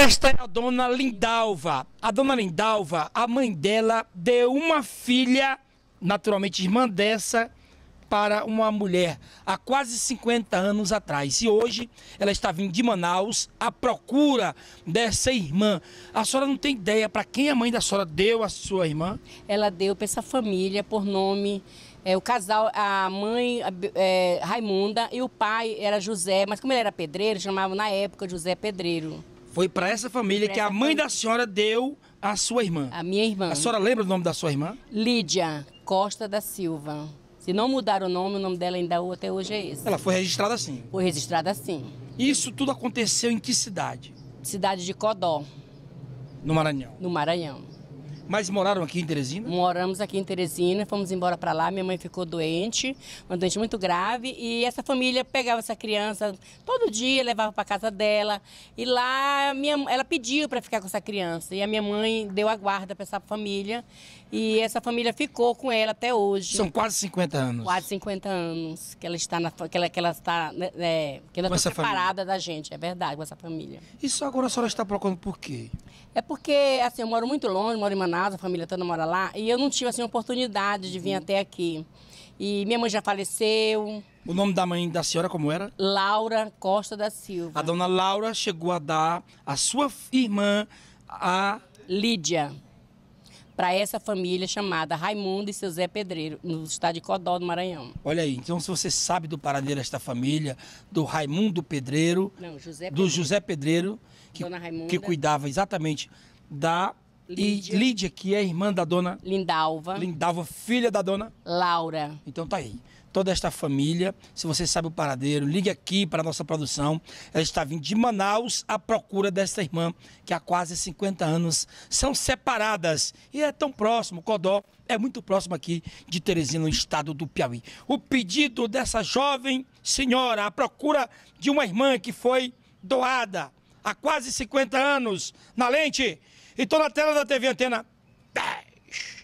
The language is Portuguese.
Esta é a dona Lindalva. A dona Lindalva, a mãe dela, deu uma filha, naturalmente irmã dessa, para uma mulher há quase 50 anos atrás. E hoje ela está vindo de Manaus à procura dessa irmã. A senhora não tem ideia para quem a mãe da senhora deu a sua irmã? Ela deu para essa família por nome. É, o casal, a mãe é, Raimunda e o pai era José, mas como ele era pedreiro, chamavam na época José Pedreiro. Foi para essa família que a mãe família. da senhora deu a sua irmã. A minha irmã. A senhora lembra o nome da sua irmã? Lídia Costa da Silva. Se não mudar o nome, o nome dela ainda até hoje é esse. Ela foi registrada assim? Foi registrada assim. Isso tudo aconteceu em que cidade? Cidade de Codó. No Maranhão? No Maranhão. Mas moraram aqui em Teresina? Moramos aqui em Teresina, fomos embora para lá. Minha mãe ficou doente, uma doente muito grave. E essa família pegava essa criança todo dia, levava para casa dela. E lá minha, ela pediu para ficar com essa criança. E a minha mãe deu a guarda para essa família. E essa família ficou com ela até hoje. São quase 50 anos. Quase 50 anos que ela está, na, que ela, que ela está né, é, que ela está separada família. da gente, é verdade, com essa família. E só agora a senhora está procurando por quê? É porque, assim, eu moro muito longe, moro em Manaus, a família toda mora lá, e eu não tive, assim, oportunidade de vir uhum. até aqui. E minha mãe já faleceu. O nome da mãe da senhora como era? Laura Costa da Silva. A dona Laura chegou a dar a sua irmã a Lídia para essa família chamada Raimundo e seu Zé Pedreiro, no estado de Codó, do Maranhão. Olha aí, então se você sabe do paradeiro desta família, do Raimundo Pedreiro, Não, José do José Pedreiro, que, que cuidava exatamente da Lídia. E Lídia, que é irmã da dona Lindalva. Lindalva, filha da dona Laura. Então tá aí. Toda esta família, se você sabe o paradeiro, ligue aqui para a nossa produção. Ela está vindo de Manaus à procura desta irmã, que há quase 50 anos são separadas. E é tão próximo, Codó é muito próximo aqui de Teresina, no estado do Piauí. O pedido dessa jovem senhora à procura de uma irmã que foi doada há quase 50 anos na lente. Então na tela da TV Antena 10.